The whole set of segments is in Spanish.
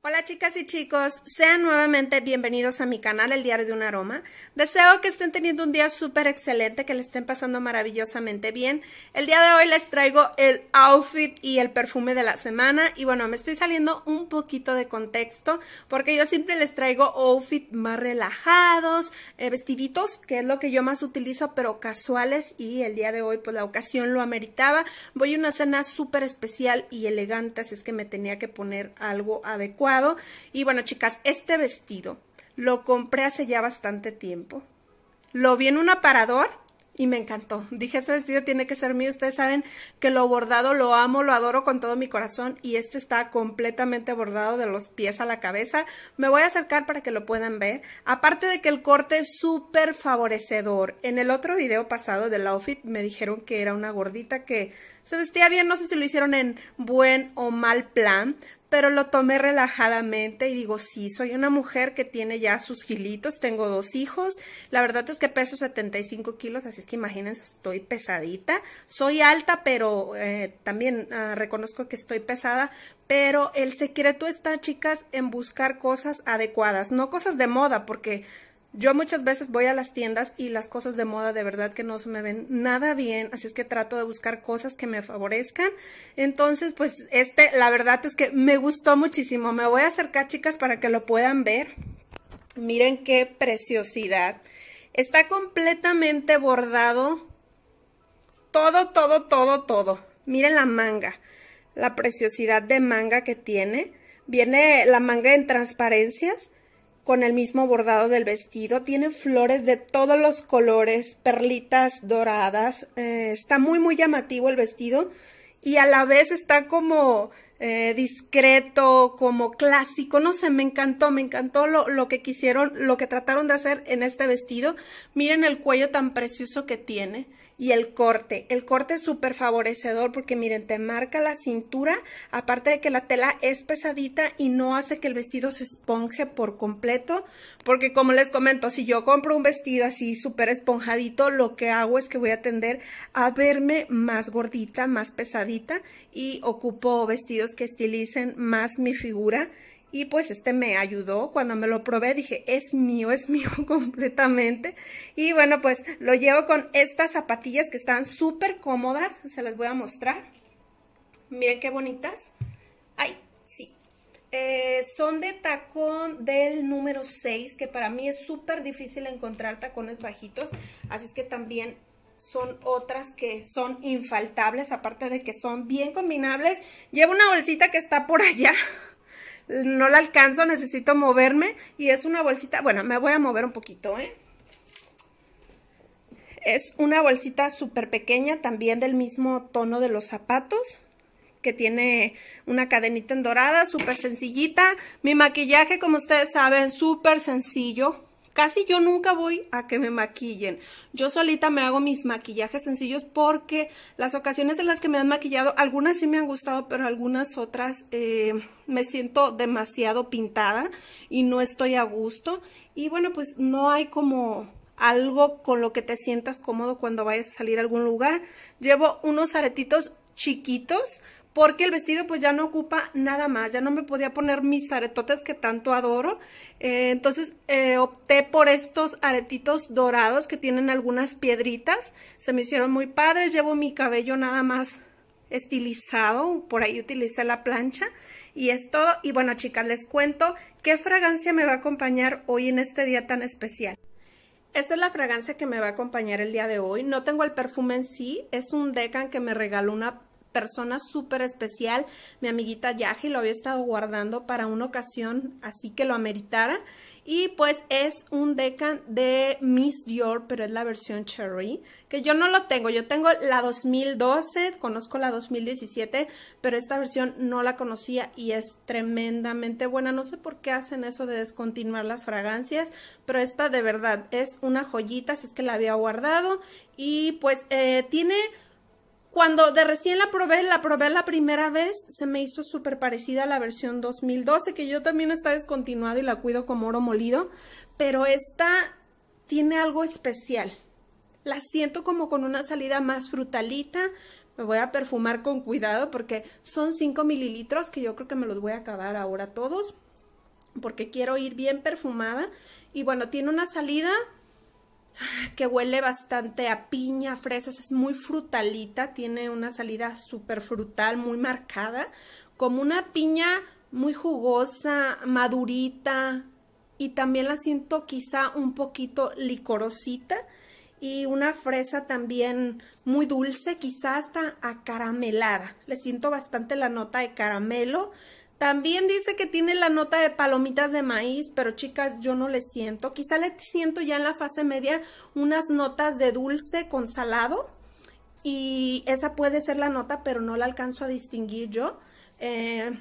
Hola chicas y chicos, sean nuevamente bienvenidos a mi canal El Diario de un Aroma. Deseo que estén teniendo un día súper excelente, que le estén pasando maravillosamente bien. El día de hoy les traigo el outfit y el perfume de la semana. Y bueno, me estoy saliendo un poquito de contexto porque yo siempre les traigo outfit más relajados, eh, vestiditos, que es lo que yo más utilizo, pero casuales. Y el día de hoy, pues la ocasión lo ameritaba. Voy a una cena súper especial y elegante, así es que me tenía que poner algo adecuado. Y bueno, chicas, este vestido lo compré hace ya bastante tiempo. Lo vi en un aparador y me encantó. Dije, ese vestido tiene que ser mío. Ustedes saben que lo bordado lo amo, lo adoro con todo mi corazón y este está completamente bordado de los pies a la cabeza. Me voy a acercar para que lo puedan ver. Aparte de que el corte es súper favorecedor. En el otro video pasado del outfit me dijeron que era una gordita que se vestía bien. No sé si lo hicieron en buen o mal plan, pero lo tomé relajadamente y digo, sí, soy una mujer que tiene ya sus gilitos, tengo dos hijos, la verdad es que peso 75 kilos, así es que imagínense, estoy pesadita, soy alta, pero eh, también ah, reconozco que estoy pesada, pero el secreto está, chicas, en buscar cosas adecuadas, no cosas de moda, porque yo muchas veces voy a las tiendas y las cosas de moda de verdad que no se me ven nada bien, así es que trato de buscar cosas que me favorezcan. Entonces, pues este, la verdad es que me gustó muchísimo. Me voy a acercar, chicas, para que lo puedan ver. Miren qué preciosidad. Está completamente bordado. Todo, todo, todo, todo. Miren la manga. La preciosidad de manga que tiene. Viene la manga en transparencias con el mismo bordado del vestido. Tiene flores de todos los colores, perlitas doradas. Eh, está muy, muy llamativo el vestido y a la vez está como eh, discreto, como clásico. No sé, me encantó, me encantó lo, lo que quisieron, lo que trataron de hacer en este vestido. Miren el cuello tan precioso que tiene y el corte. El corte es súper favorecedor porque miren, te marca la cintura, aparte de que la tela es pesadita y no hace que el vestido se esponje por completo, porque como les comento, si yo compro un vestido así súper esponjadito, lo que hago es que voy a tender a verme más gordita, más pesadita y ocupo vestidos que estilicen más mi figura y pues este me ayudó, cuando me lo probé dije, es mío, es mío completamente. Y bueno, pues lo llevo con estas zapatillas que están súper cómodas, se las voy a mostrar. Miren qué bonitas. Ay, sí. Eh, son de tacón del número 6, que para mí es súper difícil encontrar tacones bajitos. Así es que también son otras que son infaltables, aparte de que son bien combinables. Llevo una bolsita que está por allá no la alcanzo, necesito moverme y es una bolsita, bueno, me voy a mover un poquito, ¿eh? Es una bolsita súper pequeña, también del mismo tono de los zapatos, que tiene una cadenita en dorada, súper sencillita. Mi maquillaje, como ustedes saben, súper sencillo, Casi yo nunca voy a que me maquillen. Yo solita me hago mis maquillajes sencillos porque las ocasiones en las que me han maquillado, algunas sí me han gustado, pero algunas otras eh, me siento demasiado pintada y no estoy a gusto. Y bueno, pues no hay como algo con lo que te sientas cómodo cuando vayas a salir a algún lugar. Llevo unos aretitos chiquitos porque el vestido pues ya no ocupa nada más, ya no me podía poner mis aretotes que tanto adoro, eh, entonces eh, opté por estos aretitos dorados que tienen algunas piedritas, se me hicieron muy padres, llevo mi cabello nada más estilizado, por ahí utilicé la plancha y es todo, y bueno chicas les cuento qué fragancia me va a acompañar hoy en este día tan especial. Esta es la fragancia que me va a acompañar el día de hoy. No tengo el perfume en sí, es un decan que me regaló una persona súper especial, mi amiguita Yaji, lo había estado guardando para una ocasión así que lo ameritara. Y pues es un decan de Miss Dior, pero es la versión Cherry, que yo no lo tengo. Yo tengo la 2012, conozco la 2017, pero esta versión no la conocía y es tremendamente buena. No sé por qué hacen eso de descontinuar las fragancias, pero esta de verdad es una joyita, si es que la había guardado. Y pues eh, tiene cuando de recién la probé, la probé la primera vez, se me hizo súper parecida a la versión 2012, que yo también está descontinuada y la cuido como oro molido, pero esta tiene algo especial. La siento como con una salida más frutalita, me voy a perfumar con cuidado porque son 5 mililitros que yo creo que me los voy a acabar ahora todos porque quiero ir bien perfumada y bueno, tiene una salida que huele bastante a piña, fresas, es muy frutalita, tiene una salida súper frutal, muy marcada, como una piña muy jugosa, madurita, y también la siento quizá un poquito licorosita, y una fresa también muy dulce, quizá hasta acaramelada. Le siento bastante la nota de caramelo, también dice que tiene la nota de palomitas de maíz, pero chicas, yo no le siento. Quizá le siento ya en la fase media unas notas de dulce con salado. Y esa puede ser la nota, pero no la alcanzo a distinguir yo. Eh,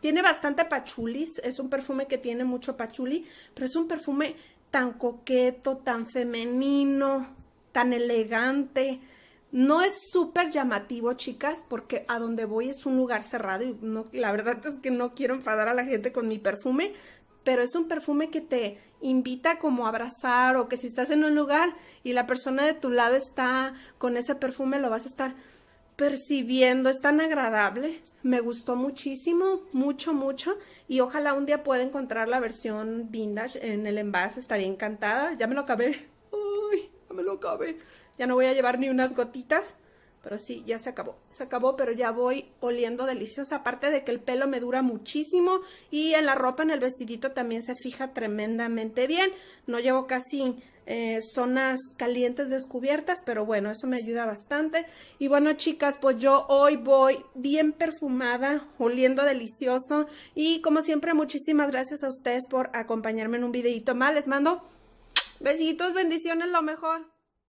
tiene bastante pachulis, es un perfume que tiene mucho pachuli, pero es un perfume tan coqueto, tan femenino, tan elegante. No es súper llamativo, chicas, porque a donde voy es un lugar cerrado y no, la verdad es que no quiero enfadar a la gente con mi perfume, pero es un perfume que te invita como a abrazar o que si estás en un lugar y la persona de tu lado está con ese perfume, lo vas a estar percibiendo, es tan agradable. Me gustó muchísimo, mucho, mucho. Y ojalá un día pueda encontrar la versión vintage en el envase, estaría encantada. Ya me lo acabé lo Ya no voy a llevar ni unas gotitas. Pero sí, ya se acabó. Se acabó, pero ya voy oliendo deliciosa. Aparte de que el pelo me dura muchísimo y en la ropa, en el vestidito también se fija tremendamente bien. No llevo casi eh, zonas calientes descubiertas, pero bueno, eso me ayuda bastante. Y bueno, chicas, pues yo hoy voy bien perfumada, oliendo delicioso. Y como siempre, muchísimas gracias a ustedes por acompañarme en un videito más. Les mando besitos, bendiciones, lo mejor.